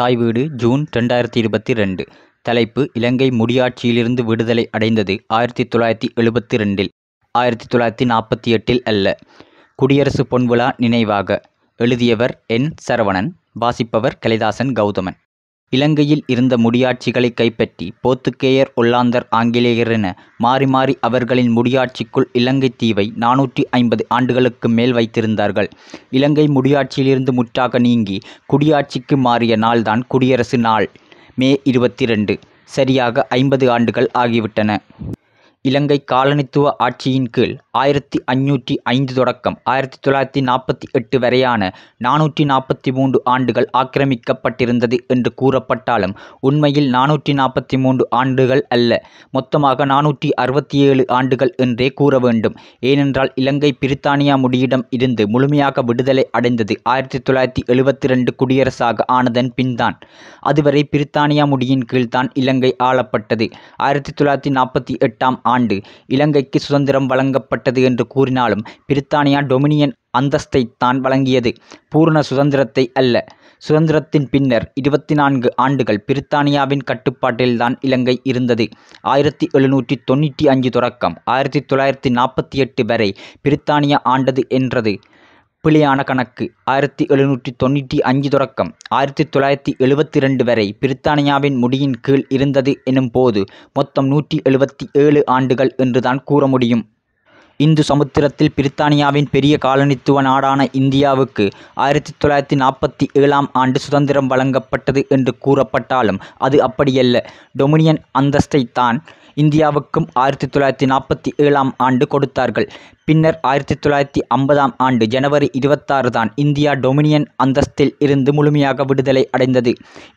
தாய் வீடு ஜூன் ரெண்டாயிரத்தி இருபத்தி ரெண்டு தலைப்பு இலங்கை முடியாட்சியிலிருந்து விடுதலை அடைந்தது ஆயிரத்தி தொள்ளாயிரத்தி எழுபத்தி ரெண்டில் ஆயிரத்தி தொள்ளாயிரத்தி நாற்பத்தி எட்டில் அல்ல குடியரசு பொன்விழா நினைவாக எழுதியவர் என் சரவணன் வாசிப்பவர் கலிதாசன் கௌதமன் இலங்கையில் இருந்த முடியாட்சிகளை கைப்பற்றி போத்துக்கேயர் ஒல்லாந்தர் ஆங்கிலேயரென மாறி மாறி அவர்களின் முடியாட்சிக்குள் இலங்கைத் தீவை நானூற்றி ஐம்பது ஆண்டுகளுக்கு மேல் வைத்திருந்தார்கள் இலங்கை முடியாட்சியிலிருந்து முற்றாக நீங்கி குடியாட்சிக்கு மாறிய நாள்தான் குடியரசு நாள் மே இருபத்தி ரெண்டு சரியாக ஐம்பது ஆண்டுகள் ஆகிவிட்டன இலங்கை காலனித்துவ ஆட்சியின் கீழ் ஆயிரத்தி அஞ்சூற்றி ஐந்து தொடக்கம் ஆயிரத்தி தொள்ளாயிரத்தி நாற்பத்தி எட்டு வரையான நானூற்றி நாற்பத்தி மூன்று ஆண்டுகள் ஆக்கிரமிக்கப்பட்டிருந்தது என்று கூறப்பட்டாலும் உண்மையில் நானூற்றி நாற்பத்தி மூன்று ஆண்டுகள் அல்ல மொத்தமாக நானூற்றி அறுபத்தி ஏழு ஆண்டுகள் என்றே கூற வேண்டும் ஏனென்றால் இலங்கை பிரித்தானியா முடியிடம் இருந்து முழுமையாக விடுதலை அடைந்தது ஆயிரத்தி தொள்ளாயிரத்தி எழுபத்தி ரெண்டு குடியரசாக ஆனதன் பின்தான் அதுவரை பிரித்தானியா முடியின் கீழ்தான் இலங்கை ஆளப்பட்டது ஆயிரத்தி தொள்ளாயிரத்தி நாற்பத்தி எட்டாம் ஆண்டு ஆண்டு இலங்கைக்கு சுதந்திரம் வழங்கப்பட்டது என்று கூறினாலும் பிரித்தானியா டொமினியன் அந்தஸ்தை தான் வழங்கியது பூர்ண சுதந்திரத்தை அல்ல சுதந்திரத்தின் பின்னர் இருபத்தி நான்கு ஆண்டுகள் பிரித்தானியாவின் கட்டுப்பாட்டில்தான் இலங்கை இருந்தது ஆயிரத்தி எழுநூற்றி தொண்ணூற்றி அஞ்சு தொடக்கம் ஆயிரத்தி தொள்ளாயிரத்தி நாற்பத்தி எட்டு வரை பிரித்தானியா ஆண்டது என்றது பிழையான கணக்கு ஆயிரத்தி எழுநூற்றி தொண்ணூற்றி அஞ்சு தொடக்கம் ஆயிரத்தி தொள்ளாயிரத்தி எழுபத்தி ரெண்டு வரை பிரித்தானியாவின் முடியின் கீழ் இருந்தது எனும் போது மொத்தம் நூற்றி எழுபத்தி ஏழு ஆண்டுகள் என்றுதான் கூற முடியும் இந்து சமுத்திரத்தில் பிரித்தானியாவின் பெரிய காலனித்துவ நாடான இந்தியாவுக்கு ஆயிரத்தி தொள்ளாயிரத்தி நாற்பத்தி ஏழாம் ஆண்டு சுதந்திரம் வழங்கப்பட்டது என்று கூறப்பட்டாலும் அது அப்படியல்ல டொமினியன் அந்தஸ்தை தான் இந்தியாவுக்கும் ஆயிரத்தி தொள்ளாயிரத்தி நாற்பத்தி ஏழாம் ஆண்டு கொடுத்தார்கள் பின்னர் ஆயிரத்தி தொள்ளாயிரத்தி ஐம்பதாம் ஆண்டு ஜனவரி இருபத்தாறு தான் இந்தியா டொமினியன் அந்தஸ்தில் இருந்து முழுமையாக விடுதலை அடைந்தது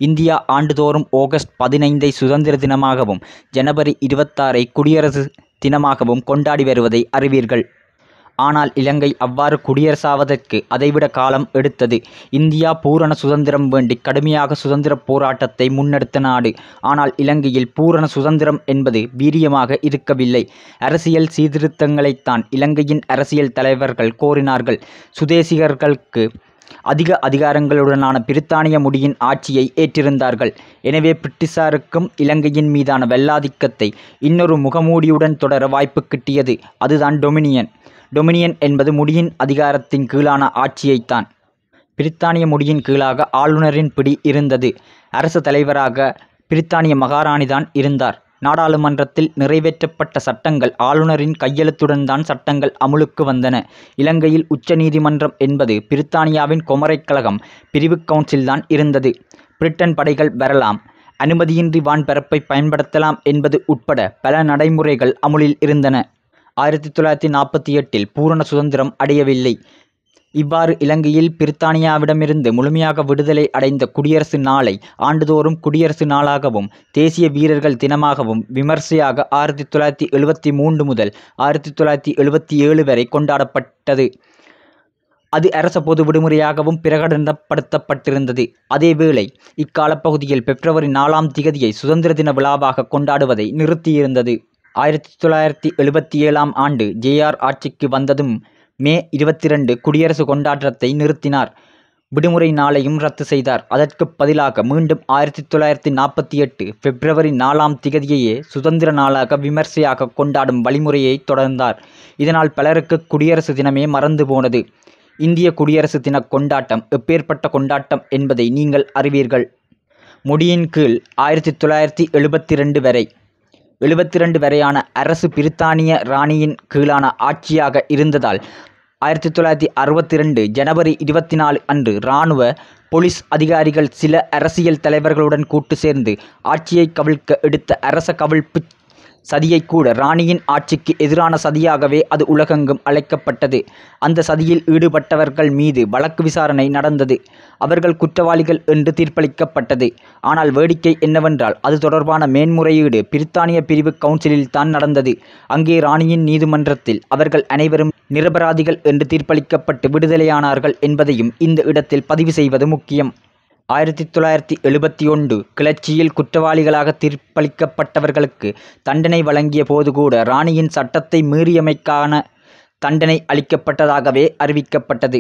இந்தியா ஆண்டுதோறும் ஆகஸ்ட் பதினைந்தை சுதந்திர தினமாகவும் ஜனவரி இருபத்தாறை குடியரசு தினமாகவும் கொண்டாடி வருவதை அறிவீர்கள் ஆனால் இலங்கை அவ்வாறு குடியரசாவதற்கு அதைவிட காலம் எடுத்தது இந்தியா பூரண சுதந்திரம் வேண்டி கடுமையாக சுதந்திர போராட்டத்தை முன்னெடுத்த நாடு ஆனால் இலங்கையில் பூரண சுதந்திரம் என்பது வீரியமாக இருக்கவில்லை அரசியல் சீர்திருத்தங்களைத்தான் இலங்கையின் அரசியல் தலைவர்கள் கோரினார்கள் சுதேசிகர்களுக்கு அதிக அதிகாரங்களுடனான பிரித்தானிய முடியின் ஆட்சியை ஏற்றிருந்தார்கள் எனவே பிரிட்டிஷாருக்கும் இலங்கையின் மீதான வெள்ளாதிக்கத்தை இன்னொரு முகமூடியுடன் தொடர வாய்ப்பு கிட்டியது அதுதான் டொமினியன் டொமினியன் என்பது முடியின் அதிகாரத்தின் கீழான ஆட்சியைத்தான் பிரித்தானிய முடியின் கீழாக ஆளுநரின் பிடி இருந்தது அரசு தலைவராக பிரித்தானிய மகாராணிதான் இருந்தார் நாடாளுமன்றத்தில் நிறைவேற்றப்பட்ட சட்டங்கள் ஆளுநரின் கையெழுத்துடன் தான் சட்டங்கள் அமுலுக்கு வந்தன இலங்கையில் உச்ச நீதிமன்றம் என்பது பிரித்தானியாவின் கொமரைக் கழகம் பிரிவு கவுன்சில்தான் இருந்தது பிரிட்டன் படைகள் வரலாம் அனுமதியின்றி வான்பரப்பை பயன்படுத்தலாம் என்பது உட்பட பல நடைமுறைகள் அமுலில் இருந்தன ஆயிரத்தி தொள்ளாயிரத்தி நாற்பத்தி எட்டில் பூரண சுதந்திரம் அடையவில்லை இவ்வாறு இலங்கையில் பிரித்தானியாவிடமிருந்து முழுமையாக விடுதலை அடைந்த குடியரசு நாளை ஆண்டுதோறும் குடியரசு நாளாகவும் தேசிய வீரர்கள் தினமாகவும் விமர்சையாக ஆயிரத்தி தொள்ளாயிரத்தி எழுபத்தி மூன்று முதல் ஆயிரத்தி தொள்ளாயிரத்தி எழுபத்தி ஏழு வரை கொண்டாடப்பட்டது அது அரச பொது விடுமுறையாகவும் பிரகடனப்படுத்தப்பட்டிருந்தது அதேவேளை இக்கால பகுதியில் பிப்ரவரி நாலாம் திகதியை சுதந்திர தின விழாவாக கொண்டாடுவதை நிறுத்தியிருந்தது ஆயிரத்தி தொள்ளாயிரத்தி எழுபத்தி ஏழாம் ஆண்டு ஜேஆர் ஆட்சிக்கு வந்ததும் மே இருபத்தி ரெண்டு குடியரசு கொண்டாட்டத்தை நிறுத்தினார் விடுமுறை நாளையும் ரத்து செய்தார் அதற்கு பதிலாக மீண்டும் ஆயிரத்தி தொள்ளாயிரத்தி நாற்பத்தி எட்டு பிப்ரவரி நாலாம் திகதியையே சுதந்திர நாளாக விமர்சையாக கொண்டாடும் வழிமுறையை தொடர்ந்தார் இதனால் பலருக்கு குடியரசு தினமே மறந்து போனது இந்திய குடியரசு தின கொண்டாட்டம் எப்பேற்பட்ட கொண்டாட்டம் என்பதை நீங்கள் அறிவீர்கள் முடியின் கீழ் ஆயிரத்தி தொள்ளாயிரத்தி எழுபத்தி ரெண்டு வரை எழுபத்தி ரெண்டு வரையான அரசு பிரித்தானிய ராணியின் கீழான ஆட்சியாக இருந்ததால் ஆயிரத்தி தொள்ளாயிரத்தி அறுபத்தி ரெண்டு ஜனவரி இருபத்தி நாலு அன்று இராணுவ போலீஸ் அதிகாரிகள் சில அரசியல் தலைவர்களுடன் கூட்டு சேர்ந்து ஆட்சியை கவிழ்க்க எடுத்த அரச கவிழ்ப்பு சதியை கூட ராணியின் ஆட்சிக்கு எதிரான சதியாகவே அது உலகெங்கும் அழைக்கப்பட்டது அந்த சதியில் ஈடுபட்டவர்கள் மீது வழக்கு விசாரணை நடந்தது அவர்கள் குற்றவாளிகள் என்று தீர்ப்பளிக்கப்பட்டது ஆனால் வேடிக்கை என்னவென்றால் அது தொடர்பான மேன்முறையீடு பிரித்தானிய பிரிவு கவுன்சிலில் தான் நடந்தது அங்கே ராணியின் நீதிமன்றத்தில் அவர்கள் அனைவரும் நிரபராதிகள் என்று தீர்ப்பளிக்கப்பட்டு விடுதலையானார்கள் என்பதையும் இந்த இடத்தில் பதிவு செய்வது முக்கியம் ஆயிரத்தி தொள்ளாயிரத்தி எழுபத்தி ஒன்று கிளர்ச்சியில் குற்றவாளிகளாக தீர்ப்பளிக்கப்பட்டவர்களுக்கு தண்டனை வழங்கிய போது கூட ராணியின் சட்டத்தை மீறியமைக்கான தண்டனை அளிக்கப்பட்டதாகவே அறிவிக்கப்பட்டது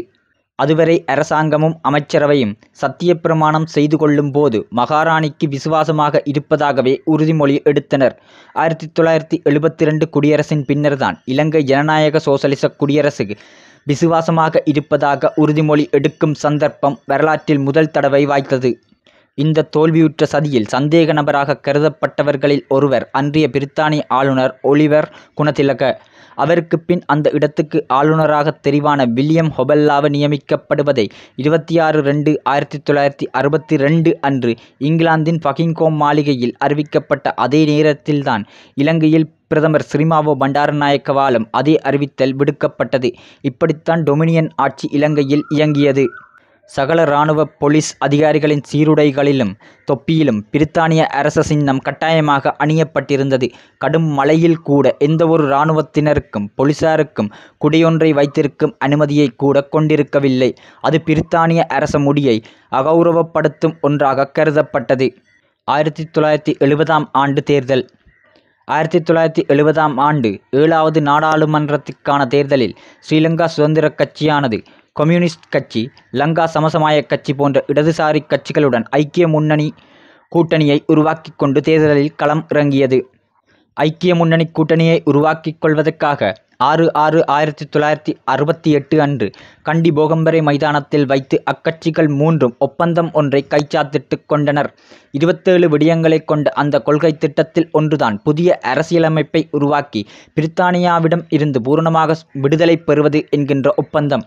அதுவரை அரசாங்கமும் அமைச்சரவையும் சத்தியப்பிரமாணம் செய்து கொள்ளும் போது மகாராணிக்கு விசுவாசமாக இருப்பதாகவே உறுதிமொழி எடுத்தனர் ஆயிரத்தி தொள்ளாயிரத்தி எழுபத்தி ரெண்டு குடியரசின் பின்னர்தான் இலங்கை ஜனநாயக சோசலிச குடியரசு விசுவாசமாக இருப்பதாக உறுதிமொழி எடுக்கும் சந்தர்ப்பம் வரலாற்றில் முதல் தடவை வாய்த்தது இந்த தோல்வியுற்ற சதியில் சந்தேக நபராக கருதப்பட்டவர்களில் ஒருவர் அன்றைய பிரித்தானிய ஆளுநர் ஒலிவர் குணத்திலக அவருக்கு பின் அந்த இடத்துக்கு ஆளுநராக தெரிவான வில்லியம் ஹொபல்லாவை நியமிக்கப்படுவதை இருபத்தி ஆறு ரெண்டு ஆயிரத்தி தொள்ளாயிரத்தி அறுபத்தி ரெண்டு அன்று இங்கிலாந்தின் பகிங்கோம் மாளிகையில் அறிவிக்கப்பட்ட அதே நேரத்தில்தான் இலங்கையில் பிரதமர் சிறிமாவோ பண்டாரநாயக்கவாலும் அதே அறிவித்தல் விடுக்கப்பட்டது இப்படித்தான் டொமினியன் ஆட்சி இலங்கையில் இயங்கியது சகல இராணுவ போலீஸ் அதிகாரிகளின் சீருடைகளிலும் தொப்பியிலும் பிரித்தானிய அரச சின்னம் கட்டாயமாக அணியப்பட்டிருந்தது கடும் மழையில் கூட எந்தவொரு இராணுவத்தினருக்கும் போலீசாருக்கும் குடியொன்றை வைத்திருக்கும் அனுமதியை கூட கொண்டிருக்கவில்லை அது பிரித்தானிய அரச முடியை அகௌரவப்படுத்தும் ஒன்றாக கருதப்பட்டது ஆயிரத்தி தொள்ளாயிரத்தி எழுபதாம் ஆண்டு தேர்தல் ஆயிரத்தி தொள்ளாயிரத்தி எழுபதாம் ஆண்டு ஏழாவது நாடாளுமன்றத்திற்கான தேர்தலில் ஸ்ரீலங்கா சுதந்திர கட்சியானது கம்யூனிஸ்ட் கட்சி லங்கா சமசமாய கட்சி போன்ற இடதுசாரி கட்சிகளுடன் ஐக்கிய முன்னணி கூட்டணியை உருவாக்கி கொண்டு தேர்தலில் களம் இறங்கியது ஐக்கிய முன்னணி கூட்டணியை உருவாக்கிக் கொள்வதற்காக ஆறு ஆறு ஆயிரத்தி தொள்ளாயிரத்தி அறுபத்தி எட்டு அன்று கண்டி போகம்பரை மைதானத்தில் வைத்து அக்கட்சிகள் மூன்றும் ஒப்பந்தம் ஒன்றை கைச்சாத்திட்டு கொண்டனர் இருபத்தேழு விடயங்களை கொண்ட அந்த கொள்கை திட்டத்தில் ஒன்றுதான் புதிய அரசியலமைப்பை உருவாக்கி பிரித்தானியாவிடம் இருந்து பூரணமாக விடுதலை பெறுவது என்கின்ற ஒப்பந்தம்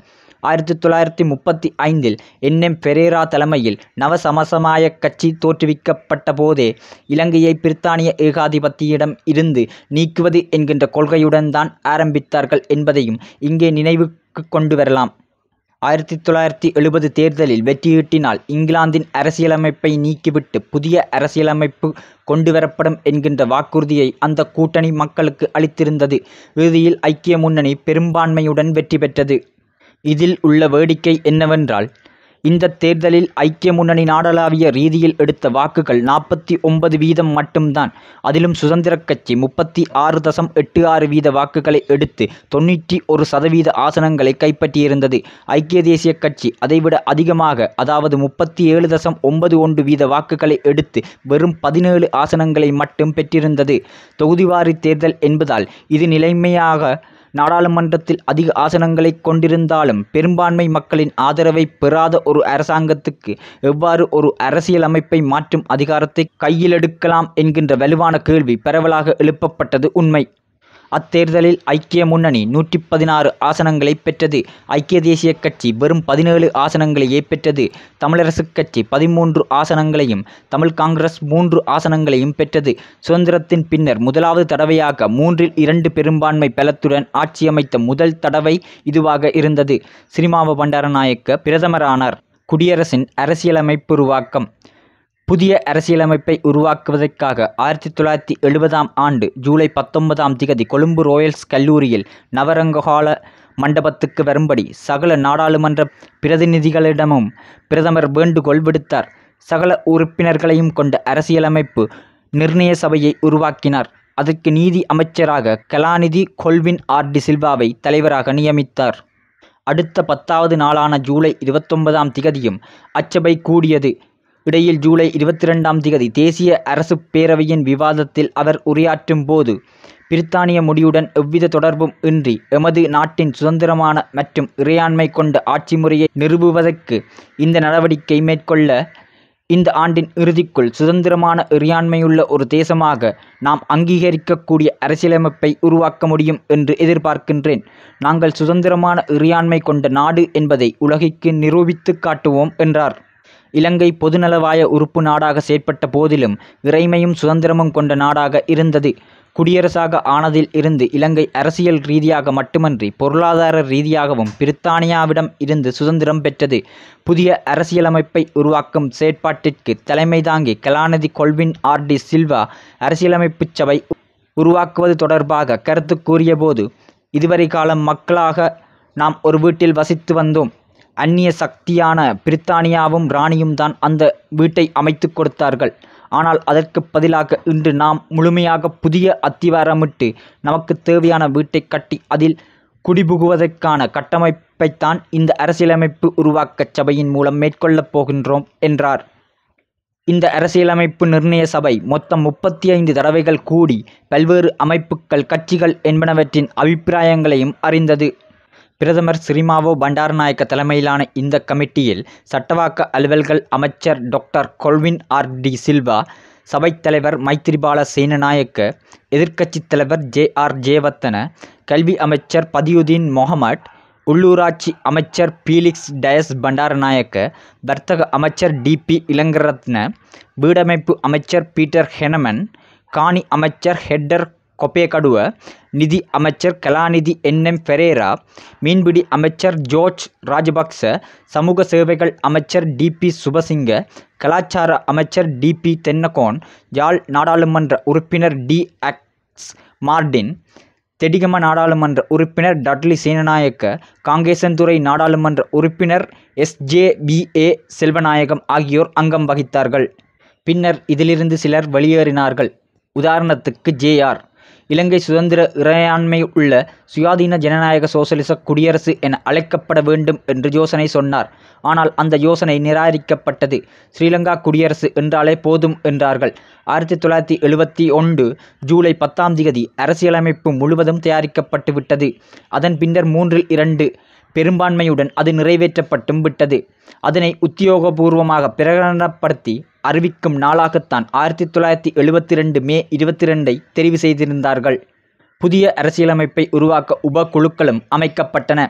ஆயிரத்தி தொள்ளாயிரத்தி முப்பத்தி ஐந்தில் என்எம் பெரேரா தலைமையில் நவசமசமாய கட்சி தோற்றுவிக்கப்பட்ட போதே இலங்கையை பிரித்தானிய ஏகாதிபத்தியிடம் இருந்து நீக்குவது என்கின்ற கொள்கையுடன் தான் ஆரம்பித்தார்கள் என்பதையும் இங்கே நினைவுக்கு கொண்டு வரலாம் ஆயிரத்தி தொள்ளாயிரத்தி எழுபது தேர்தலில் வெற்றியீட்டினால் இங்கிலாந்தின் அரசியலமைப்பை நீக்கிவிட்டு புதிய அரசியலமைப்பு கொண்டுவரப்படும் என்கின்ற வாக்குறுதியை அந்த கூட்டணி மக்களுக்கு அளித்திருந்தது இறுதியில் ஐக்கிய முன்னணி பெரும்பான்மையுடன் வெற்றி பெற்றது இதில் உள்ள வேடிக்கை என்னவென்றால் இந்த தேர்தலில் ஐக்கிய முன்னணி நாடளாவிய ரீதியில் எடுத்த வாக்குகள் நாற்பத்தி ஒன்பது வீதம் மட்டும்தான் அதிலும் சுதந்திர கட்சி முப்பத்தி ஆறு தசம் எட்டு ஆறு வீத வாக்குகளை எடுத்து தொன்னூற்றி ஒரு சதவீத ஆசனங்களை கைப்பற்றியிருந்தது ஐக்கிய தேசிய கட்சி அதைவிட அதிகமாக அதாவது முப்பத்தி ஏழு தசம் ஒன்பது ஒன்று வீத வாக்குகளை எடுத்து வெறும் பதினேழு ஆசனங்களை மட்டும் பெற்றிருந்தது தொகுதிவாரி தேர்தல் என்பதால் இது நிலைமையாக நாடாளுமன்றத்தில் அதிக ஆசனங்களை கொண்டிருந்தாலும் பெரும்பான்மை மக்களின் ஆதரவை பெறாத ஒரு அரசாங்கத்துக்கு எவ்வாறு ஒரு அரசியலமைப்பை மாற்றும் அதிகாரத்தை கையிலெடுக்கலாம் என்கின்ற வலுவான கேள்வி பரவலாக எழுப்பப்பட்டது உண்மை அத்தேர்தலில் ஐக்கிய முன்னணி நூற்றி பதினாறு ஆசனங்களை பெற்றது ஐக்கிய தேசிய கட்சி வெறும் பதினேழு ஆசனங்களையே பெற்றது தமிழரசுக் கட்சி பதிமூன்று ஆசனங்களையும் தமிழ் காங்கிரஸ் மூன்று ஆசனங்களையும் பெற்றது சுதந்திரத்தின் பின்னர் முதலாவது தடவையாக மூன்றில் இரண்டு பெரும்பான்மை பலத்துடன் ஆட்சியமைத்த முதல் தடவை இதுவாக இருந்தது சிறிமாவ பண்டாரநாயக்க பிரதமரானார் குடியரசின் அரசியலமைப்பு உருவாக்கம் புதிய அரசியலமைப்பை உருவாக்குவதற்காக ஆயிரத்தி தொள்ளாயிரத்தி எழுபதாம் ஆண்டு ஜூலை பத்தொன்பதாம் திகதி கொழும்பு ரோயல்ஸ் கல்லூரியில் நவரங்ககால மண்டபத்துக்கு வரும்படி சகல நாடாளுமன்ற பிரதிநிதிகளிடமும் பிரதமர் வேண்டுகோள் விடுத்தார் சகல உறுப்பினர்களையும் கொண்ட அரசியலமைப்பு நிர்ணய சபையை உருவாக்கினார் அதற்கு நீதி அமைச்சராக கலாநிதி கொல்வின் ஆர் டி சில்வாவை தலைவராக நியமித்தார் அடுத்த பத்தாவது நாளான ஜூலை இருபத்தொன்பதாம் திகதியும் அச்சபை கூடியது இடையில் ஜூலை இருபத்தி ரெண்டாம் திகதி தேசிய அரசு பேரவையின் விவாதத்தில் அவர் உரையாற்றும் போது பிரித்தானிய முடியுடன் எவ்வித தொடர்பும் இன்றி எமது நாட்டின் சுதந்திரமான மற்றும் இறையாண்மை கொண்ட ஆட்சி முறையை நிறுவுவதற்கு இந்த நடவடிக்கை மேற்கொள்ள இந்த ஆண்டின் இறுதிக்குள் சுதந்திரமான இறையாண்மையுள்ள ஒரு தேசமாக நாம் அங்கீகரிக்கக்கூடிய அரசியலமைப்பை உருவாக்க முடியும் என்று எதிர்பார்க்கின்றேன் நாங்கள் சுதந்திரமான இறையாண்மை கொண்ட நாடு என்பதை உலகிற்கு நிரூபித்து காட்டுவோம் என்றார் இலங்கை பொதுநலவாய உறுப்பு நாடாக செயற்பட்ட போதிலும் இறைமையும் சுதந்திரமும் கொண்ட நாடாக இருந்தது குடியரசாக ஆனதில் இருந்து இலங்கை அரசியல் ரீதியாக மட்டுமன்றி பொருளாதார ரீதியாகவும் பிரித்தானியாவிடம் இருந்து சுதந்திரம் பெற்றது புதிய அரசியலமைப்பை உருவாக்கும் செயற்பாட்டிற்கு தலைமை தாங்கி கலாநிதி கொல்வின் ஆர் டி சில்வா அரசியலமைப்பு சபை உருவாக்குவது தொடர்பாக கருத்து கூறியபோது இதுவரை காலம் மக்களாக நாம் ஒரு வீட்டில் வசித்து வந்தோம் அந்நிய சக்தியான பிரித்தானியாவும் ராணியும் தான் அந்த வீட்டை அமைத்து கொடுத்தார்கள் ஆனால் அதற்கு பதிலாக இன்று நாம் முழுமையாக புதிய அத்திவாரமிட்டு நமக்கு தேவையான வீட்டை கட்டி அதில் குடிபுகுவதற்கான கட்டமைப்பைத்தான் இந்த அரசியலமைப்பு உருவாக்க சபையின் மூலம் மேற்கொள்ளப் போகின்றோம் என்றார் இந்த அரசியலமைப்பு நிர்ணய சபை மொத்தம் முப்பத்தி ஐந்து தடவைகள் கூடி பல்வேறு அமைப்புகள் கட்சிகள் என்பனவற்றின் அபிப்பிராயங்களையும் அறிந்தது பிரதமர் சிறிமாவோ பண்டாரநாயக்க தலைமையிலான இந்த கமிட்டியில் சட்டவாக்க அலுவல்கள் அமைச்சர் டாக்டர் கொல்வின் ஆர் டி சில்வா சபைத் தலைவர் மைத்திரிபால சேனநாயக்க எதிர்க்கட்சித் தலைவர் ஜே ஆர் ஜெயவர்த்தன கல்வி அமைச்சர் பதியுதீன் மொஹமட் உள்ளூராட்சி அமைச்சர் பீலிக்ஸ் டயஸ் பண்டாரநாயக்க வர்த்தக அமைச்சர் டிபி இளங்கரத்ன வீடமைப்பு அமைச்சர் பீட்டர் ஹெனமன் காணி அமைச்சர் ஹெட்டர் கொப்பேகடுவ நிதி அமைச்சர் கலாநிதி என் எம் பெரேரா மீன்பிடி அமைச்சர் ஜோர்ஜ் ராஜபக்ச சமூக சேவைகள் அமைச்சர் டிபி சுபசிங்க கலாச்சார அமைச்சர் டிபி தென்னகோன் யாழ் நாடாளுமன்ற உறுப்பினர் டி அக்ஸ் மார்டின் தெடிகம நாடாளுமன்ற உறுப்பினர் டட்லி சேனநாயக்க காங்கேசன்துறை நாடாளுமன்ற உறுப்பினர் எஸ்ஜேபிஏ செல்வநாயகம் ஆகியோர் அங்கம் வகித்தார்கள் பின்னர் இதிலிருந்து சிலர் வெளியேறினார்கள் உதாரணத்துக்கு ஜேஆர் இலங்கை சுதந்திர இறையாண்மை உள்ள சுயாதீன ஜனநாயக சோசலிச குடியரசு என அழைக்கப்பட வேண்டும் என்று யோசனை சொன்னார் ஆனால் அந்த யோசனை நிராகரிக்கப்பட்டது ஸ்ரீலங்கா குடியரசு என்றாலே போதும் என்றார்கள் ஆயிரத்தி தொள்ளாயிரத்தி எழுபத்தி ஒன்று ஜூலை பத்தாம் தேதி அரசியலமைப்பு முழுவதும் தயாரிக்கப்பட்டு விட்டது அதன் பின்னர் மூன்றில் இரண்டு பெரும்பான்மையுடன் அது நிறைவேற்றப்பட்டும் விட்டது அதனை உத்தியோகபூர்வமாக பிரகடனப்படுத்தி அறிவிக்கும் நாளாகத்தான் ஆயிரத்தி தொள்ளாயிரத்தி எழுபத்தி ரெண்டு மே இருபத்தி ரெண்டை தெரிவு செய்திருந்தார்கள் புதிய அரசியலமைப்பை உருவாக்க உப குழுக்களும் அமைக்கப்பட்டன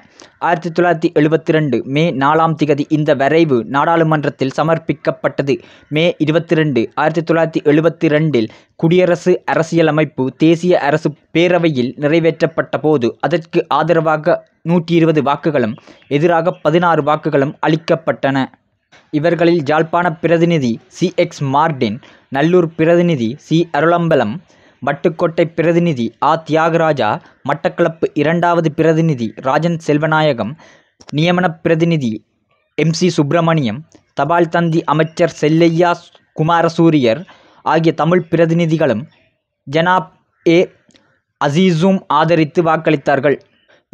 ஆயிரத்தி தொள்ளாயிரத்தி எழுபத்தி ரெண்டு மே நாலாம் திகதி இந்த வரைவு நாடாளுமன்றத்தில் சமர்ப்பிக்கப்பட்டது மே இருபத்தி ரெண்டு ஆயிரத்தி தொள்ளாயிரத்தி எழுபத்தி ரெண்டில் குடியரசு அரசியலமைப்பு தேசிய அரசு பேரவையில் நிறைவேற்றப்பட்ட போது அதற்கு ஆதரவாக நூற்றி இருபது வாக்குகளும் எதிராக பதினாறு வாக்குகளும் அளிக்கப்பட்டன இவர்களில் ஜாழ்ப்பாணப் பிரதிநிதி சி எக்ஸ் மார்டின் நல்லூர் பிரதிநிதி சி அருளம்பலம் வட்டுக்கோட்டை பிரதிநிதி ஆ தியாகராஜா மட்டக்களப்பு இரண்டாவது பிரதிநிதி ராஜன் செல்வநாயகம் நியமனப் பிரதிநிதி எம் சி சுப்பிரமணியம் தபால் தந்தி அமைச்சர் செல்லையா குமாரசூரியர் ஆகிய தமிழ் பிரதிநிதிகளும் ஜனாப் ஏ அசீசும் ஆதரித்து வாக்களித்தார்கள்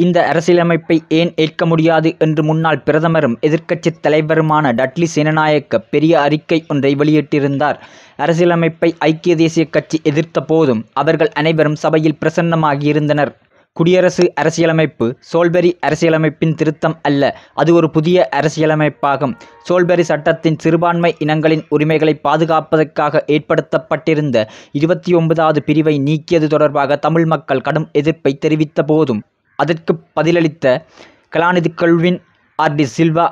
இந்த அரசியலமைப்பை ஏன் ஏற்க முடியாது என்று முன்னாள் பிரதமரும் எதிர்க்கட்சித் தலைவருமான டட்லி சேனநாயக்க பெரிய அறிக்கை ஒன்றை வெளியிட்டிருந்தார் அரசியலமைப்பை ஐக்கிய தேசிய கட்சி எதிர்த்த போதும் அவர்கள் அனைவரும் சபையில் பிரசன்னமாகியிருந்தனர் குடியரசு அரசியலமைப்பு சோல்பெரி அரசியலமைப்பின் திருத்தம் அல்ல அது ஒரு புதிய அரசியலமைப்பாகும் சோல்பெரி சட்டத்தின் சிறுபான்மை இனங்களின் உரிமைகளை பாதுகாப்பதற்காக ஏற்படுத்தப்பட்டிருந்த இருபத்தி ஒன்பதாவது பிரிவை நீக்கியது தொடர்பாக தமிழ் மக்கள் கடும் எதிர்ப்பை தெரிவித்த போதும் அதற்கு பதிலளித்த கலாநிதி கல்வின் ஆர் டி சில்வா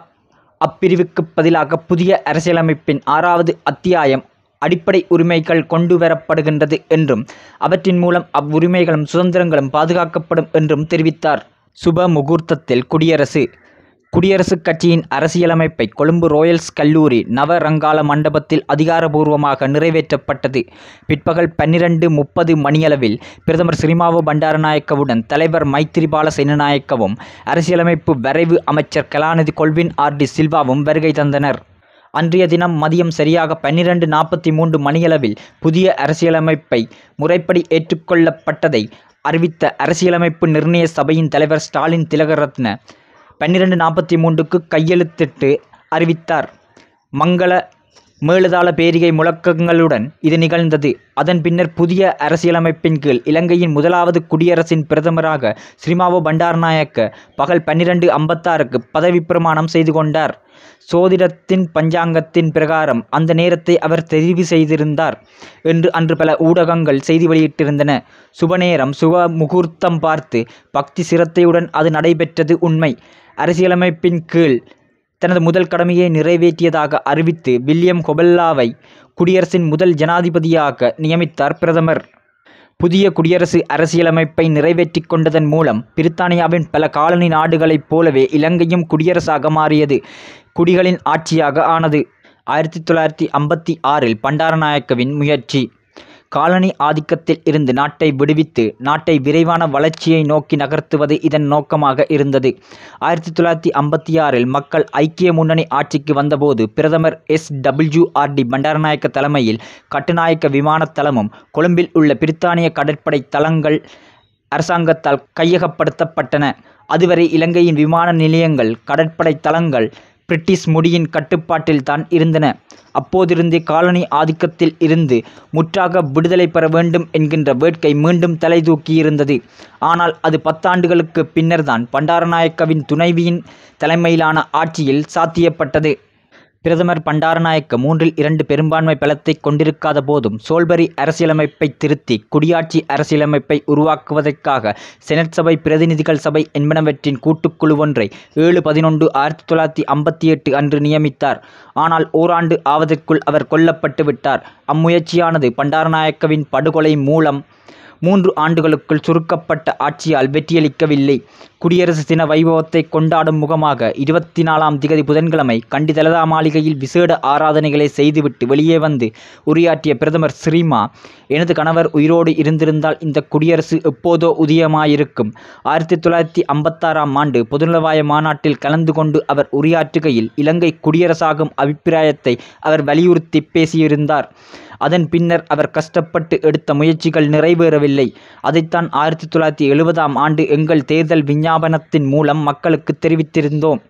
அப்பிரிவுக்கு பதிலாக புதிய அரசியலமைப்பின் ஆறாவது அத்தியாயம் அடிப்படை உரிமைகள் கொண்டு வரப்படுகின்றது என்றும் அவற்றின் மூலம் அவ்வுரிமைகளும் சுதந்திரங்களும் பாதுகாக்கப்படும் என்றும் தெரிவித்தார் சுப முகூர்த்தத்தில் குடியரசு குடியரசுக் கட்சியின் அரசியலமைப்பை கொழும்பு ரோயல்ஸ் கல்லூரி நவரங்கால மண்டபத்தில் அதிகாரபூர்வமாக நிறைவேற்றப்பட்டது பிற்பகல் பன்னிரண்டு முப்பது மணியளவில் பிரதமர் சிறிமாவு பண்டாரநாயக்கவுடன் தலைவர் மைத்திரிபால சேனநாயக்கவும் அரசியலமைப்பு வரைவு அமைச்சர் கலாநிதி கொல்வின் ஆர் டி சில்வாவும் வருகை தந்தனர் அன்றைய தினம் மதியம் சரியாக பன்னிரண்டு நாற்பத்தி மூன்று மணியளவில் புதிய அரசியலமைப்பை முறைப்படி ஏற்றுக்கொள்ளப்பட்டதை அறிவித்த அரசியலமைப்பு நிர்ணய சபையின் தலைவர் ஸ்டாலின் திலகரத்ன பன்னிரெண்டு நாற்பத்தி மூன்றுக்கு கையெழுத்திட்டு அறிவித்தார் மங்கள மேலதாள பேரிகை முழக்கங்களுடன் இது நிகழ்ந்தது அதன் பின்னர் புதிய அரசியலமைப்பின் கீழ் இலங்கையின் முதலாவது குடியரசின் பிரதமராக ஸ்ரீமாவோ பண்டாரநாயக்க பகல் பன்னிரண்டு ஐம்பத்தாறுக்கு பதவி பிரமாணம் செய்து கொண்டார் சோதிடத்தின் பஞ்சாங்கத்தின் பிரகாரம் அந்த நேரத்தை அவர் தெரிவு செய்திருந்தார் என்று அன்று பல ஊடகங்கள் செய்தி வெளியிட்டிருந்தன சுபநேரம் சுப முகூர்த்தம் பார்த்து பக்தி சிரத்தையுடன் அது நடைபெற்றது உண்மை அரசியலமைப்பின் கீழ் தனது முதல் கடமையை நிறைவேற்றியதாக அறிவித்து வில்லியம் கொபெல்லாவை குடியரசின் முதல் ஜனாதிபதியாக நியமித்தார் பிரதமர் புதிய குடியரசு அரசியலமைப்பை நிறைவேற்றி கொண்டதன் மூலம் பிரித்தானியாவின் பல காலனி நாடுகளைப் போலவே இலங்கையும் குடியரசாக மாறியது குடிகளின் ஆட்சியாக ஆனது ஆயிரத்தி தொள்ளாயிரத்தி ஐம்பத்தி ஆறில் பண்டாரநாயக்கவின் முயற்சி காலனி ஆதிக்கத்தில் இருந்து நாட்டை விடுவித்து நாட்டை விரைவான வளர்ச்சியை நோக்கி நகர்த்துவது இதன் நோக்கமாக இருந்தது ஆயிரத்தி தொள்ளாயிரத்தி ஐம்பத்தி ஆறில் மக்கள் ஐக்கிய முன்னணி ஆட்சிக்கு வந்தபோது பிரதமர் S W R D Bandaranaike தலைமையில் கட்டுநாயக்க விமான தளமும் கொழும்பில் உள்ள பிரித்தானிய கடற்படை தளங்கள் அரசாங்கத்தால் கையகப்படுத்தப்பட்டன அதுவரை இலங்கையின் விமான நிலையங்கள் கடற்படை தளங்கள் பிரிட்டிஷ் முடியின் கட்டுப்பாட்டில் தான் இருந்தன அப்போதிருந்தே காலனி ஆதிக்கத்தில் இருந்து முற்றாக விடுதலை பெற வேண்டும் என்கின்ற வேட்கை மீண்டும் தலை தூக்கியிருந்தது ஆனால் அது பத்தாண்டுகளுக்கு பின்னர்தான் பண்டாரநாயக்கவின் துணைவியின் தலைமையிலான ஆட்சியில் சாத்தியப்பட்டது பிரதமர் பண்டாரநாயக்க மூன்றில் இரண்டு பெரும்பான்மை பலத்தை கொண்டிருக்காத போதும் சோல்பரி அரசியலமைப்பை திருத்தி குடியாட்சி அரசியலமைப்பை உருவாக்குவதற்காக செனட் சபை பிரதிநிதிகள் சபை என்பனவற்றின் கூட்டுக்குழு ஒன்றை ஏழு பதினொன்று ஆயிரத்தி தொள்ளாயிரத்தி ஐம்பத்தி எட்டு அன்று நியமித்தார் ஆனால் ஓராண்டு ஆவதற்குள் அவர் கொல்லப்பட்டு விட்டார் அம்முயற்சியானது பண்டாரநாயக்கவின் படுகொலை மூலம் மூன்று ஆண்டுகளுக்குள் சுருக்கப்பட்ட ஆட்சியால் வெற்றியளிக்கவில்லை குடியரசு தின வைபவத்தை கொண்டாடும் முகமாக இருபத்தி நாலாம் திகதி புதன்கிழமை கண்டி தலதா மாளிகையில் விசேட ஆராதனைகளை செய்துவிட்டு வெளியே வந்து உரையாற்றிய பிரதமர் ஸ்ரீமா எனது கணவர் உயிரோடு இருந்திருந்தால் இந்த குடியரசு எப்போதோ உதயமாயிருக்கும் ஆயிரத்தி தொள்ளாயிரத்தி ஐம்பத்தாறாம் ஆண்டு பொதுநலவாய மாநாட்டில் கலந்து கொண்டு அவர் உரையாற்றுகையில் இலங்கை குடியரசாகும் அபிப்பிராயத்தை அவர் வலியுறுத்தி பேசியிருந்தார் அதன் பின்னர் அவர் கஷ்டப்பட்டு எடுத்த முயற்சிகள் நிறைவேறவில்லை அதைத்தான் ஆயிரத்தி தொள்ளாயிரத்தி எழுபதாம் ஆண்டு எங்கள் தேர்தல் விஞ்ஞான விஞ்ஞாபனத்தின் மூலம் மக்களுக்கு தெரிவித்திருந்தோம்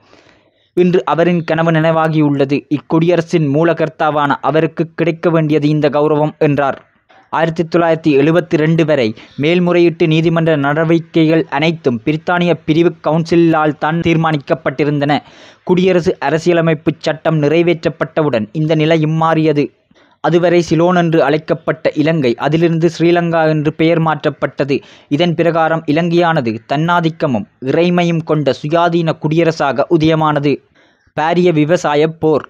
இன்று அவரின் கனவு நினைவாகியுள்ளது இக்குடியரசின் மூலகர்த்தாவான அவருக்கு கிடைக்க வேண்டியது இந்த கௌரவம் என்றார் ஆயிரத்தி தொள்ளாயிரத்தி எழுபத்தி ரெண்டு வரை மேல்முறையீட்டு நீதிமன்ற நடவடிக்கைகள் அனைத்தும் பிரித்தானிய பிரிவு கவுன்சிலால் தான் தீர்மானிக்கப்பட்டிருந்தன குடியரசு அரசியலமைப்பு சட்டம் நிறைவேற்றப்பட்டவுடன் இந்த நிலை இம்மாறியது அதுவரை சிலோன் என்று அழைக்கப்பட்ட இலங்கை அதிலிருந்து ஸ்ரீலங்கா என்று பெயர் மாற்றப்பட்டது இதன் பிரகாரம் இலங்கையானது தன்னாதிக்கமும் இறைமையும் கொண்ட சுயாதீன குடியரசாக உதயமானது பாரிய விவசாய போர்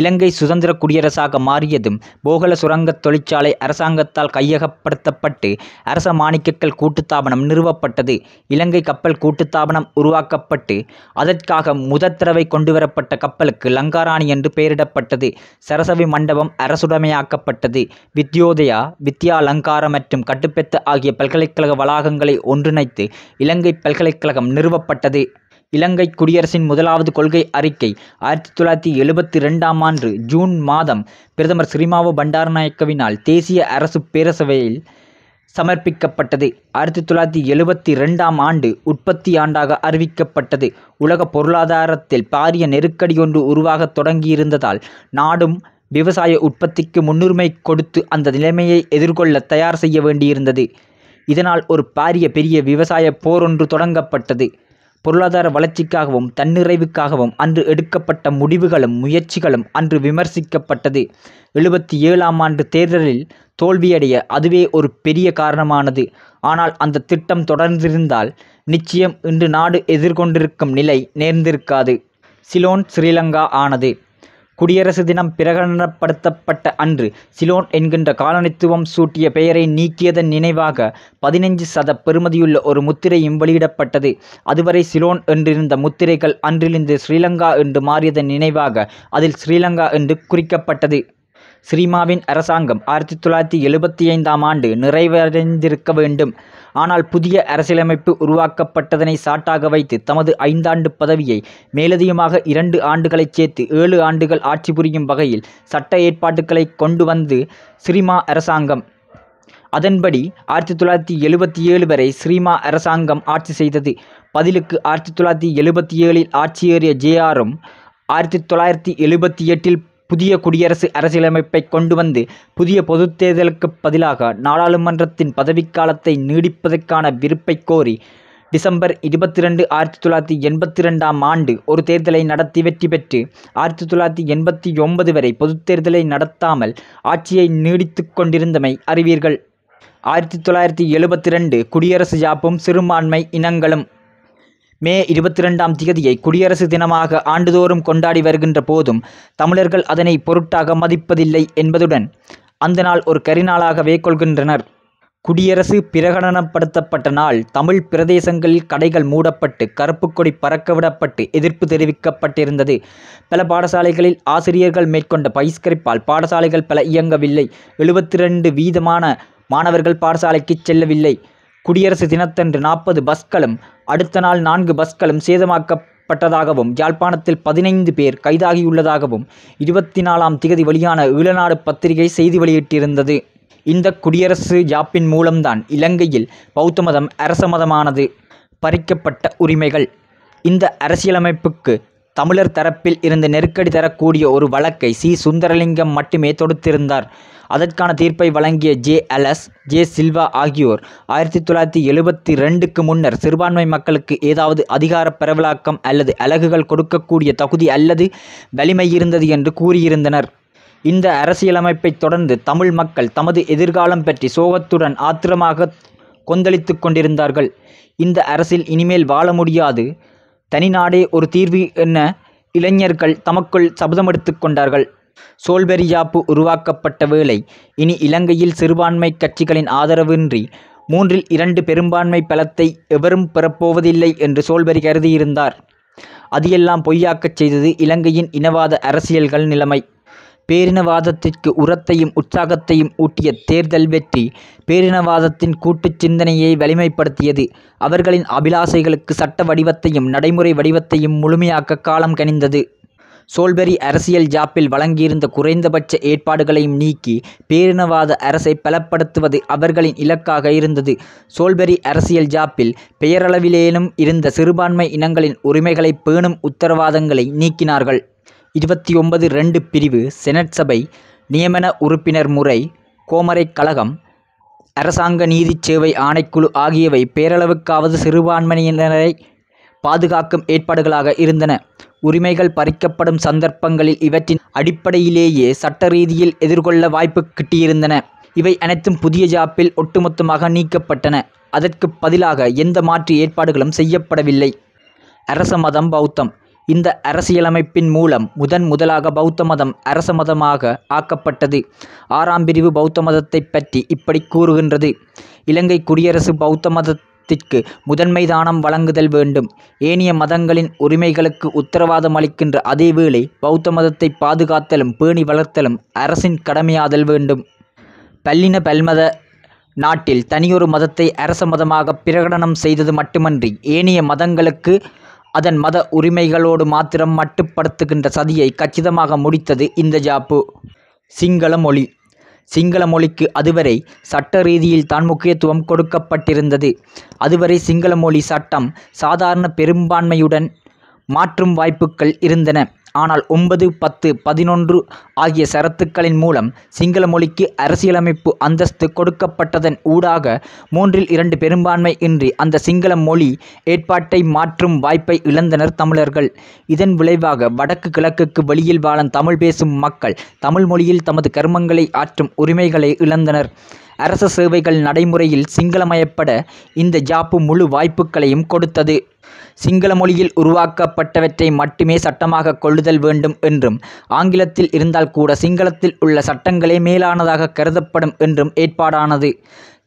இலங்கை சுதந்திர குடியரசாக மாறியதும் போகல சுரங்க தொழிற்சாலை அரசாங்கத்தால் கையகப்படுத்தப்பட்டு அரச மாணிக்கக்கல் கூட்டுத்தாபனம் நிறுவப்பட்டது இலங்கை கப்பல் கூட்டுத்தாபனம் உருவாக்கப்பட்டு அதற்காக முதத்திரவை கொண்டுவரப்பட்ட கப்பலுக்கு லங்காராணி என்று பெயரிடப்பட்டது சரசவி மண்டபம் அரசுடைமையாக்கப்பட்டது வித்யோதயா வித்யா லங்கார மற்றும் கட்டுப்பெத்து ஆகிய பல்கலைக்கழக வளாகங்களை ஒன்றிணைத்து இலங்கை பல்கலைக்கழகம் நிறுவப்பட்டது இலங்கை குடியரசின் முதலாவது கொள்கை அறிக்கை ஆயிரத்தி தொள்ளாயிரத்தி எழுபத்தி ரெண்டாம் ஆண்டு ஜூன் மாதம் பிரதமர் சிறிமாவோ பண்டாரநாயக்கவினால் தேசிய அரசு பேரசவையில் சமர்ப்பிக்கப்பட்டது ஆயிரத்தி தொள்ளாயிரத்தி எழுபத்தி ரெண்டாம் ஆண்டு உற்பத்தி ஆண்டாக அறிவிக்கப்பட்டது உலக பொருளாதாரத்தில் பாரிய நெருக்கடி ஒன்று உருவாக தொடங்கியிருந்ததால் நாடும் விவசாய உற்பத்திக்கு முன்னுரிமை கொடுத்து அந்த நிலைமையை எதிர்கொள்ள தயார் செய்ய வேண்டியிருந்தது இதனால் ஒரு பாரிய பெரிய விவசாய போர் ஒன்று தொடங்கப்பட்டது பொருளாதார வளர்ச்சிக்காகவும் தன்னிறைவுக்காகவும் அன்று எடுக்கப்பட்ட முடிவுகளும் முயற்சிகளும் அன்று விமர்சிக்கப்பட்டது எழுபத்தி ஏழாம் ஆண்டு தேர்தலில் தோல்வியடைய அதுவே ஒரு பெரிய காரணமானது ஆனால் அந்த திட்டம் தொடர்ந்திருந்தால் நிச்சயம் இன்று நாடு எதிர்கொண்டிருக்கும் நிலை நேர்ந்திருக்காது சிலோன் ஸ்ரீலங்கா ஆனது குடியரசு தினம் பிரகடனப்படுத்தப்பட்ட அன்று சிலோன் என்கின்ற காலனித்துவம் சூட்டிய பெயரை நீக்கியதன் நினைவாக பதினைஞ்சு சத பெருமதியுள்ள ஒரு முத்திரையும் வெளியிடப்பட்டது அதுவரை சிலோன் என்றிருந்த முத்திரைகள் அன்றிலிருந்து ஸ்ரீலங்கா என்று மாறியதன் நினைவாக அதில் ஸ்ரீலங்கா என்று குறிக்கப்பட்டது ஸ்ரீமாவின் அரசாங்கம் ஆயிரத்தி தொள்ளாயிரத்தி எழுபத்தி ஐந்தாம் ஆண்டு நிறைவடைந்திருக்க வேண்டும் ஆனால் புதிய அரசியலமைப்பு உருவாக்கப்பட்டதனை சாட்டாக வைத்து தமது ஐந்தாண்டு பதவியை மேலதிகமாக இரண்டு ஆண்டுகளை சேர்த்து ஏழு ஆண்டுகள் ஆட்சி புரியும் வகையில் சட்ட ஏற்பாட்டுகளை கொண்டு வந்து சிரிமா அரசாங்கம் அதன்படி ஆயிரத்தி தொள்ளாயிரத்தி எழுபத்தி ஏழு வரை ஸ்ரீமா அரசாங்கம் ஆட்சி செய்தது பதிலுக்கு ஆயிரத்தி தொள்ளாயிரத்தி எழுபத்தி ஏழில் ஆட்சியேறிய ஜேஆரும் ஆயிரத்தி தொள்ளாயிரத்தி எழுபத்தி எட்டில் புதிய குடியரசு அரசியலமைப்பை கொண்டு வந்து புதிய பொது தேர்தலுக்கு பதிலாக நாடாளுமன்றத்தின் பதவிக்காலத்தை நீடிப்பதற்கான விருப்பை கோரி டிசம்பர் இருபத்தி ரெண்டு ஆயிரத்தி தொள்ளாயிரத்தி எண்பத்தி ரெண்டாம் ஆண்டு ஒரு தேர்தலை நடத்தி வெற்றி பெற்று ஆயிரத்தி தொள்ளாயிரத்தி எண்பத்தி ஒன்பது வரை பொது தேர்தலை நடத்தாமல் ஆட்சியை நீடித்து கொண்டிருந்தமை அறிவீர்கள் ஆயிரத்தி தொள்ளாயிரத்தி எழுபத்தி ரெண்டு குடியரசு யாப்பும் சிறுபான்மை இனங்களும் மே இருபத்தி ரெண்டாம் தேதியை குடியரசு தினமாக ஆண்டுதோறும் கொண்டாடி வருகின்ற போதும் தமிழர்கள் அதனை பொருட்டாக மதிப்பதில்லை என்பதுடன் அந்த நாள் ஒரு கரிநாளாகவே கொள்கின்றனர் குடியரசு பிரகடனப்படுத்தப்பட்ட நாள் தமிழ் பிரதேசங்களில் கடைகள் மூடப்பட்டு கருப்பு கொடி பறக்கவிடப்பட்டு எதிர்ப்பு தெரிவிக்கப்பட்டிருந்தது பல பாடசாலைகளில் ஆசிரியர்கள் மேற்கொண்ட பகிஷ்கரிப்பால் பாடசாலைகள் பல இயங்கவில்லை எழுபத்தி ரெண்டு வீதமான மாணவர்கள் பாடசாலைக்கு செல்லவில்லை குடியரசு தினத்தன்று நாற்பது பஸ்களும் அடுத்த நாள் நான்கு பஸ்களும் சேதமாக்கப்பட்டதாகவும் யாழ்ப்பாணத்தில் பதினைந்து பேர் கைதாகியுள்ளதாகவும் இருபத்தி நாலாம் திகதி வழியான ஈழநாடு பத்திரிகை செய்தி வெளியிட்டிருந்தது இந்த குடியரசு ஜாப்பின் மூலம்தான் இலங்கையில் பௌத்த மதம் அரச மதமானது பறிக்கப்பட்ட உரிமைகள் இந்த அரசியலமைப்புக்கு தமிழர் தரப்பில் இருந்து நெருக்கடி தரக்கூடிய ஒரு வழக்கை சி சுந்தரலிங்கம் மட்டுமே தொடுத்திருந்தார் அதற்கான தீர்ப்பை வழங்கிய ஜே அலஸ் ஜே சில்வா ஆகியோர் ஆயிரத்தி தொள்ளாயிரத்தி எழுபத்தி ரெண்டுக்கு முன்னர் சிறுபான்மை மக்களுக்கு ஏதாவது அதிகார பரவலாக்கம் அல்லது அலகுகள் கொடுக்கக்கூடிய தகுதி அல்லது வலிமை இருந்தது என்று கூறியிருந்தனர் இந்த அரசியலமைப்பை தொடர்ந்து தமிழ் மக்கள் தமது எதிர்காலம் பற்றி சோகத்துடன் ஆத்திரமாக கொந்தளித்து கொண்டிருந்தார்கள் இந்த அரசில் இனிமேல் வாழ முடியாது தனிநாடே ஒரு தீர்வு என இளைஞர்கள் தமக்குள் சபதமெடுத்து கொண்டார்கள் சோல்பெரியாப்பு உருவாக்கப்பட்ட வேளை இனி இலங்கையில் சிறுபான்மை கட்சிகளின் ஆதரவின்றி மூன்றில் இரண்டு பெரும்பான்மை பலத்தை எவரும் பெறப்போவதில்லை என்று சோல்பெரி கருதியிருந்தார் அதையெல்லாம் பொய்யாக்கச் செய்தது இலங்கையின் இனவாத அரசியல்கள் நிலைமை பேரினவாதத்திற்கு உரத்தையும் உற்சாகத்தையும் ஊட்டிய தேர்தல் வெற்றி பேரினவாதத்தின் கூட்டுச் சிந்தனையை வலிமைப்படுத்தியது அவர்களின் அபிலாசைகளுக்கு சட்ட வடிவத்தையும் நடைமுறை வடிவத்தையும் முழுமையாக்க காலம் கனிந்தது சோல்பெரி அரசியல் ஜாப்பில் வழங்கியிருந்த குறைந்தபட்ச ஏற்பாடுகளையும் நீக்கி பேரினவாத அரசை பலப்படுத்துவது அவர்களின் இலக்காக இருந்தது சோல்பெரி அரசியல் ஜாப்பில் பெயரளவிலேனும் இருந்த சிறுபான்மை இனங்களின் உரிமைகளை பேணும் உத்தரவாதங்களை நீக்கினார்கள் இருபத்தி ஒன்பது ரெண்டு பிரிவு செனட் சபை நியமன உறுப்பினர் முறை கோமரை கழகம் அரசாங்க நீதிச் சேவை ஆணைக்குழு ஆகியவை பேரளவுக்காவது சிறுபான்மையினரை பாதுகாக்கும் ஏற்பாடுகளாக இருந்தன உரிமைகள் பறிக்கப்படும் சந்தர்ப்பங்களில் இவற்றின் அடிப்படையிலேயே சட்ட ரீதியில் எதிர்கொள்ள வாய்ப்பு கிட்டியிருந்தன இவை அனைத்தும் புதிய ஜாப்பில் ஒட்டுமொத்தமாக நீக்கப்பட்டன அதற்கு பதிலாக எந்த மாற்று ஏற்பாடுகளும் செய்யப்படவில்லை அரச மதம் பௌத்தம் இந்த அரசியலமைப்பின் மூலம் முதன் முதலாக பௌத்த மதம் அரச மதமாக ஆக்கப்பட்டது ஆறாம் பிரிவு பௌத்த மதத்தை பற்றி இப்படி கூறுகின்றது இலங்கை குடியரசு பௌத்த மத மதத்திற்கு முதன்மை தானம் வழங்குதல் வேண்டும் ஏனைய மதங்களின் உரிமைகளுக்கு உத்தரவாதம் அளிக்கின்ற அதேவேளை பௌத்த மதத்தை பாதுகாத்தலும் பேணி வளர்த்தலும் அரசின் கடமையாதல் வேண்டும் பல்லின பல்மத நாட்டில் தனியொரு மதத்தை அரச மதமாக பிரகடனம் செய்தது மட்டுமன்றி ஏனைய மதங்களுக்கு அதன் மத உரிமைகளோடு மாத்திரம் மட்டுப்படுத்துகின்ற சதியை கச்சிதமாக முடித்தது இந்த ஜாப்பு சிங்கள மொழி சிங்கள மொழிக்கு அதுவரை சட்ட ரீதியில் தான் முக்கியத்துவம் கொடுக்கப்பட்டிருந்தது அதுவரை சிங்கள மொழி சட்டம் சாதாரண பெரும்பான்மையுடன் மாற்றும் வாய்ப்புக்கள் இருந்தன ஆனால் ஒன்பது பத்து பதினொன்று ஆகிய சரத்துக்களின் மூலம் சிங்கள மொழிக்கு அரசியலமைப்பு அந்தஸ்து கொடுக்கப்பட்டதன் ஊடாக மூன்றில் இரண்டு பெரும்பான்மை இன்றி அந்த சிங்கள மொழி ஏற்பாட்டை மாற்றும் வாய்ப்பை இழந்தனர் தமிழர்கள் இதன் விளைவாக வடக்கு கிழக்குக்கு வெளியில் வாழும் தமிழ் பேசும் மக்கள் தமிழ் மொழியில் தமது கர்மங்களை ஆற்றும் உரிமைகளை இழந்தனர் அரச சேவைகள் நடைமுறையில் சிங்களமயப்பட இந்த ஜாப்பு முழு வாய்ப்புகளையும் கொடுத்தது சிங்கள மொழியில் உருவாக்கப்பட்டவற்றை மட்டுமே சட்டமாக கொள்ளுதல் வேண்டும் என்றும் ஆங்கிலத்தில் இருந்தால் கூட சிங்களத்தில் உள்ள சட்டங்களே மேலானதாக கருதப்படும் என்றும் ஏற்பாடானது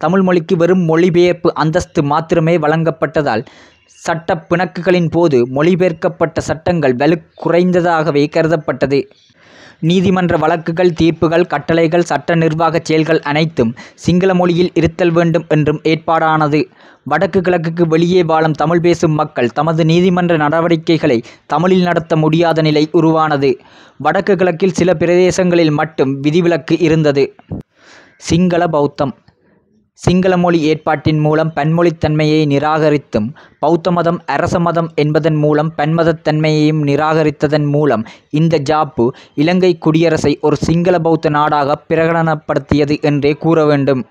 தமிழ் மொழிக்கு வெறும் மொழிபெயர்ப்பு அந்தஸ்து மாத்திரமே வழங்கப்பட்டதால் சட்ட பிணக்குகளின் போது மொழிபெயர்க்கப்பட்ட சட்டங்கள் வலுக்குறைந்ததாகவே கருதப்பட்டது நீதிமன்ற வழக்குகள் தீர்ப்புகள் கட்டளைகள் சட்ட நிர்வாக செயல்கள் அனைத்தும் சிங்கள மொழியில் இருத்தல் வேண்டும் என்றும் ஏற்பாடானது வடக்கு கிழக்குக்கு வெளியே வாழும் தமிழ் பேசும் மக்கள் தமது நீதிமன்ற நடவடிக்கைகளை தமிழில் நடத்த முடியாத நிலை உருவானது வடக்கு கிழக்கில் சில பிரதேசங்களில் மட்டும் விதிவிலக்கு இருந்தது சிங்கள பௌத்தம் சிங்கள மொழி ஏற்பாட்டின் மூலம் பன்மொழித்தன்மையை நிராகரித்தும் பௌத்த மதம் அரச மதம் என்பதன் மூலம் பன்மதத்தன்மையையும் நிராகரித்ததன் மூலம் இந்த ஜாப்பு இலங்கை குடியரசை ஒரு சிங்கள பௌத்த நாடாக பிரகடனப்படுத்தியது என்றே கூற வேண்டும்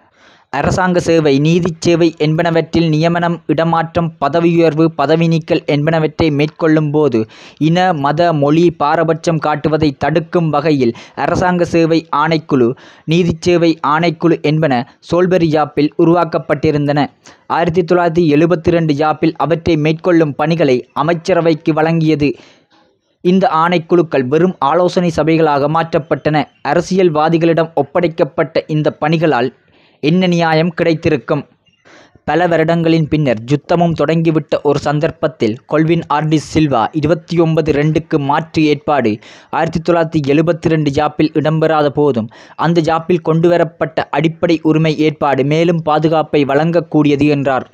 அரசாங்க சேவை நீதி சேவை என்பனவற்றில் நியமனம் இடமாற்றம் பதவியுயர்வு பதவி நீக்கல் என்பனவற்றை மேற்கொள்ளும்போது இன மத மொழி பாரபட்சம் காட்டுவதை தடுக்கும் வகையில் அரசாங்க சேவை ஆணைக்குழு நீதி சேவை ஆணைக்குழு என்பன சோல்பெரி யாப்பில் உருவாக்கப்பட்டிருந்தன ஆயிரத்தி தொள்ளாயிரத்தி எழுபத்தி ரெண்டு யாப்பில் அவற்றை மேற்கொள்ளும் பணிகளை அமைச்சரவைக்கு வழங்கியது இந்த ஆணைக்குழுக்கள் வெறும் ஆலோசனை சபைகளாக மாற்றப்பட்டன அரசியல்வாதிகளிடம் ஒப்படைக்கப்பட்ட இந்த பணிகளால் என்ன நியாயம் கிடைத்திருக்கும் பல வருடங்களின் பின்னர் யுத்தமும் தொடங்கிவிட்ட ஒரு சந்தர்ப்பத்தில் கொல்வின் ஆர்டி சில்வா இருபத்தி ஒன்பது ரெண்டுக்கு மாற்று ஏற்பாடு ஆயிரத்தி தொள்ளாயிரத்தி எழுபத்தி ரெண்டு ஜாப்பில் இடம்பெறாத போதும் அந்த ஜாப்பில் கொண்டுவரப்பட்ட அடிப்படை உரிமை ஏற்பாடு மேலும் பாதுகாப்பை வழங்கக்கூடியது என்றார்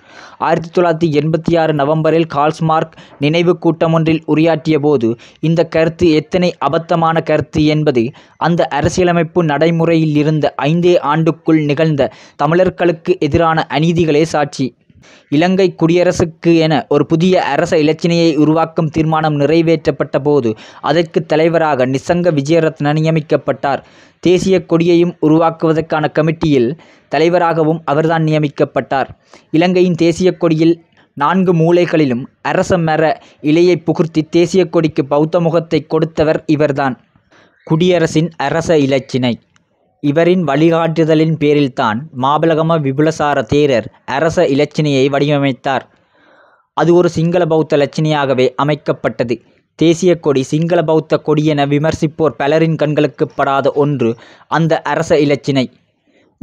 ஆயிரத்தி தொள்ளாயிரத்தி எண்பத்தி ஆறு நவம்பரில் கால்ஸ்மார்க் நினைவு ஒன்றில் உரையாற்றிய போது இந்த கருத்து எத்தனை அபத்தமான கருத்து என்பது அந்த அரசியலமைப்பு நடைமுறையில் இருந்த ஐந்தே ஆண்டுக்குள் நிகழ்ந்த தமிழர்களுக்கு எதிரான அநீதிகளே சாட்சி உள்ளாட்சி இலங்கை குடியரசுக்கு என ஒரு புதிய அரச இலச்சினையை உருவாக்கும் தீர்மானம் நிறைவேற்றப்பட்ட போது அதற்கு தலைவராக நிசங்க விஜயரத்ன நியமிக்கப்பட்டார் தேசிய கொடியையும் உருவாக்குவதற்கான கமிட்டியில் தலைவராகவும் அவர்தான் நியமிக்கப்பட்டார் இலங்கையின் தேசிய கொடியில் நான்கு மூலைகளிலும் அரச மர இலையை புகுர்த்தி தேசிய கொடிக்கு பௌத்த முகத்தை கொடுத்தவர் இவர்தான் குடியரசின் அரச இலச்சினை இவரின் வழிகாட்டுதலின் பேரில்தான் மாபலகம விபுலசார தேரர் அரச இலச்சினையை வடிவமைத்தார் அது ஒரு சிங்கள பௌத்த இலச்சினையாகவே அமைக்கப்பட்டது தேசிய கொடி சிங்கள பௌத்த கொடியென விமர்சிப்போர் பலரின் கண்களுக்கு படாத ஒன்று அந்த அரச இலச்சினை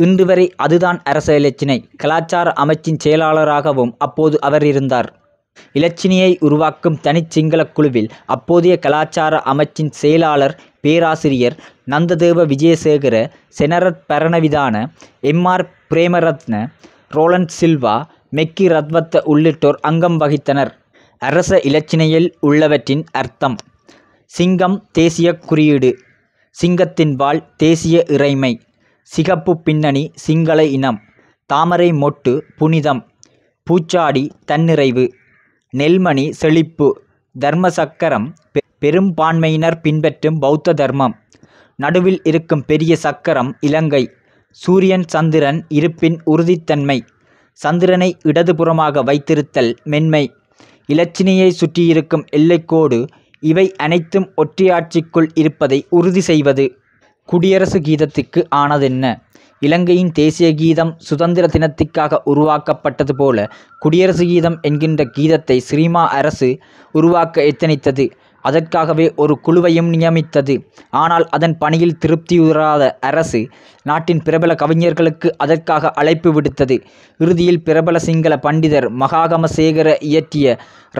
இன்று வரை அதுதான் அரச இலச்சினை கலாச்சார அமைச்சின் செயலாளராகவும் அப்போது அவர் இருந்தார் இலச்சினையை உருவாக்கும் தனி சிங்கள குழுவில் அப்போதைய கலாச்சார அமைச்சின் செயலாளர் பேராசிரியர் நந்ததேவ விஜயசேகர செனரத் பரணவிதான எம்ஆர் பிரேமரத்ன ரோலன் சில்வா மெக்கி ரத்வத்த உள்ளிட்டோர் அங்கம் வகித்தனர் அரச இலச்சினையில் உள்ளவற்றின் அர்த்தம் சிங்கம் தேசிய குறியீடு சிங்கத்தின் வால் தேசிய இறைமை சிகப்பு பின்னணி சிங்கள இனம் தாமரை மொட்டு புனிதம் பூச்சாடி தன்னிறைவு நெல்மணி செழிப்பு தர்ம சக்கரம் பெரும்பான்மையினர் பின்பற்றும் பௌத்த தர்மம் நடுவில் இருக்கும் பெரிய சக்கரம் இலங்கை சூரியன் சந்திரன் இருப்பின் உறுதித்தன்மை சந்திரனை இடதுபுறமாக வைத்திருத்தல் மென்மை இலச்சினியை சுற்றியிருக்கும் எல்லைக்கோடு இவை அனைத்தும் ஒற்றையாட்சிக்குள் இருப்பதை உறுதி செய்வது குடியரசு கீதத்துக்கு ஆனதென்ன இலங்கையின் தேசிய கீதம் சுதந்திர தினத்திற்காக உருவாக்கப்பட்டது போல குடியரசு கீதம் என்கின்ற கீதத்தை சிரிமா அரசு உருவாக்க எத்தனித்தது அதற்காகவே ஒரு குழுவையும் நியமித்தது ஆனால் அதன் பணியில் திருப்தியுறாத அரசு நாட்டின் பிரபல கவிஞர்களுக்கு அதற்காக அழைப்பு விடுத்தது இறுதியில் பிரபல சிங்கள பண்டிதர் மகாகமசேகர இயற்றிய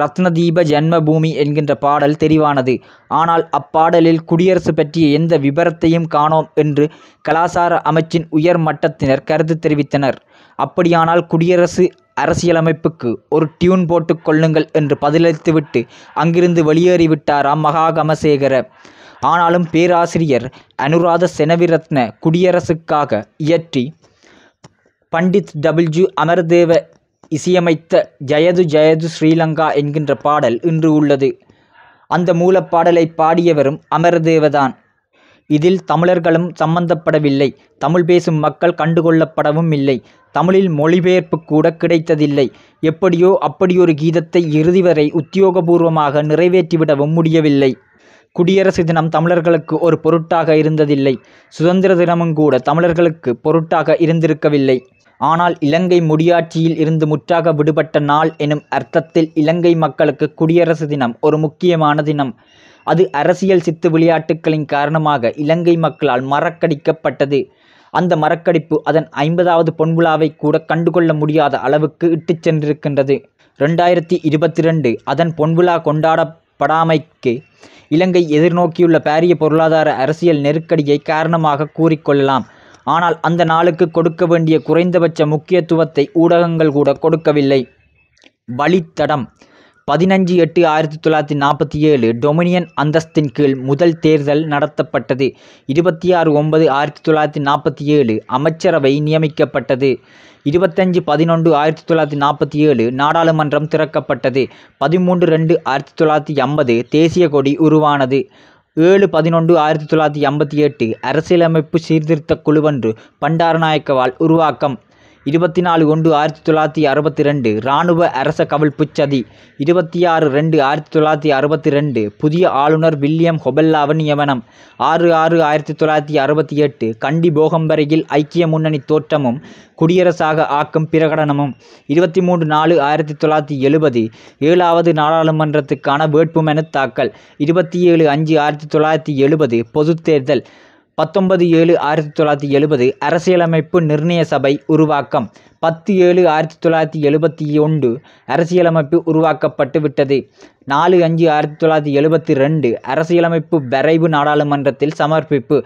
ரத்னதீப ஜென்மபூமி என்கின்ற பாடல் தெரிவானது ஆனால் அப்பாடலில் குடியரசு பற்றிய எந்த விபரத்தையும் காணோம் என்று கலாசார அமைச்சின் உயர் மட்டத்தினர் கருத்து தெரிவித்தனர் அப்படியானால் குடியரசு அரசியலமைப்புக்கு ஒரு டியூன் போட்டு கொள்ளுங்கள் என்று பதிலளித்துவிட்டு அங்கிருந்து வெளியேறிவிட்டாராம் மகாகமசேகர ஆனாலும் பேராசிரியர் அனுராத செனவிரத்ன குடியரசுக்காக இயற்றி பண்டித் டபிள்யூ அமர்தேவ இசையமைத்த ஜயது ஜயது ஸ்ரீலங்கா என்கின்ற பாடல் இன்று உள்ளது அந்த மூலப்பாடலை பாடியவரும் அமர்தேவதான் இதில் தமிழர்களும் சம்பந்தப்படவில்லை தமிழ் பேசும் மக்கள் கண்டுகொள்ளப்படவும் இல்லை தமிழில் மொழிபெயர்ப்பு கூட கிடைத்ததில்லை எப்படியோ அப்படியொரு கீதத்தை இறுதி வரை உத்தியோகபூர்வமாக நிறைவேற்றிவிடவும் முடியவில்லை குடியரசு தினம் தமிழர்களுக்கு ஒரு பொருட்டாக இருந்ததில்லை சுதந்திர தினமும் கூட தமிழர்களுக்கு பொருட்டாக இருந்திருக்கவில்லை ஆனால் இலங்கை முடியாட்சியில் இருந்து முற்றாக விடுபட்ட நாள் எனும் அர்த்தத்தில் இலங்கை மக்களுக்கு குடியரசு தினம் ஒரு முக்கியமான தினம் அது அரசியல் சித்து விளையாட்டுகளின் காரணமாக இலங்கை மக்களால் மறக்கடிக்கப்பட்டது அந்த மறக்கடிப்பு அதன் ஐம்பதாவது பொன்விழாவை கூட கண்டுகொள்ள முடியாத அளவுக்கு இட்டுச் சென்றிருக்கின்றது ரெண்டாயிரத்தி இருபத்தி ரெண்டு அதன் பொன்விழா கொண்டாடப்படாமைக்கு இலங்கை எதிர்நோக்கியுள்ள பாரிய பொருளாதார அரசியல் நெருக்கடியை காரணமாக கூறிக்கொள்ளலாம் ஆனால் அந்த நாளுக்கு கொடுக்க வேண்டிய குறைந்தபட்ச முக்கியத்துவத்தை ஊடகங்கள் கூட கொடுக்கவில்லை வழித்தடம் பதினஞ்சு எட்டு ஆயிரத்தி தொள்ளாயிரத்தி நாற்பத்தி ஏழு டொமினியன் அந்தஸ்தின் கீழ் முதல் தேர்தல் நடத்தப்பட்டது இருபத்தி ஆறு ஒன்பது ஆயிரத்தி தொள்ளாயிரத்தி நாற்பத்தி ஏழு அமைச்சரவை நியமிக்கப்பட்டது இருபத்தஞ்சு பதினொன்று ஆயிரத்தி தொள்ளாயிரத்தி நாற்பத்தி ஏழு நாடாளுமன்றம் திறக்கப்பட்டது பதிமூன்று ரெண்டு ஆயிரத்தி தொள்ளாயிரத்தி ஐம்பது தேசிய கொடி உருவானது ஏழு பதினொன்று ஆயிரத்தி தொள்ளாயிரத்தி ஐம்பத்தி எட்டு அரசியலமைப்பு சீர்திருத்த குழுவன்று பண்டாரநாயக்கவால் உருவாக்கம் இருபத்தி நாலு ஒன்று ஆயிரத்தி தொள்ளாயிரத்தி அறுபத்தி ரெண்டு இராணுவ அரச கவிழ்ப்பு சதி இருபத்தி ஆறு ரெண்டு ஆயிரத்தி தொள்ளாயிரத்தி அறுபத்தி ரெண்டு புதிய ஆளுநர் வில்லியம் ஹொபெல்லாவன் நியமனம் ஆறு ஆறு ஆயிரத்தி தொள்ளாயிரத்தி அறுபத்தி எட்டு கண்டி போகம்பரையில் ஐக்கிய முன்னணி தோற்றமும் குடியரசாக ஆக்கும் பிரகடனமும் இருபத்தி மூன்று நாலு ஆயிரத்தி தொள்ளாயிரத்தி எழுபது ஏழாவது நாடாளுமன்றத்துக்கான வேட்புமனு தாக்கல் இருபத்தி ஏழு அஞ்சு ஆயிரத்தி தொள்ளாயிரத்தி எழுபது பொது தேர்தல் பத்தொன்பது ஏழு ஆயிரத்தி தொள்ளாயிரத்தி எழுபது அரசியலமைப்பு நிர்ணய சபை உருவாக்கம் பத்து ஏழு ஆயிரத்தி தொள்ளாயிரத்தி எழுபத்தி ஒன்று அரசியலமைப்பு உருவாக்கப்பட்டு விட்டது நாலு அஞ்சு ஆயிரத்தி தொள்ளாயிரத்தி எழுபத்தி ரெண்டு அரசியலமைப்பு வரைவு நாடாளுமன்றத்தில் சமர்ப்பிப்பு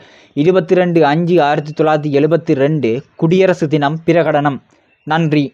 இருபத்தி ரெண்டு அஞ்சு ஆயிரத்தி தொள்ளாயிரத்தி எழுபத்தி ரெண்டு குடியரசு தினம் பிரகடனம் நன்றி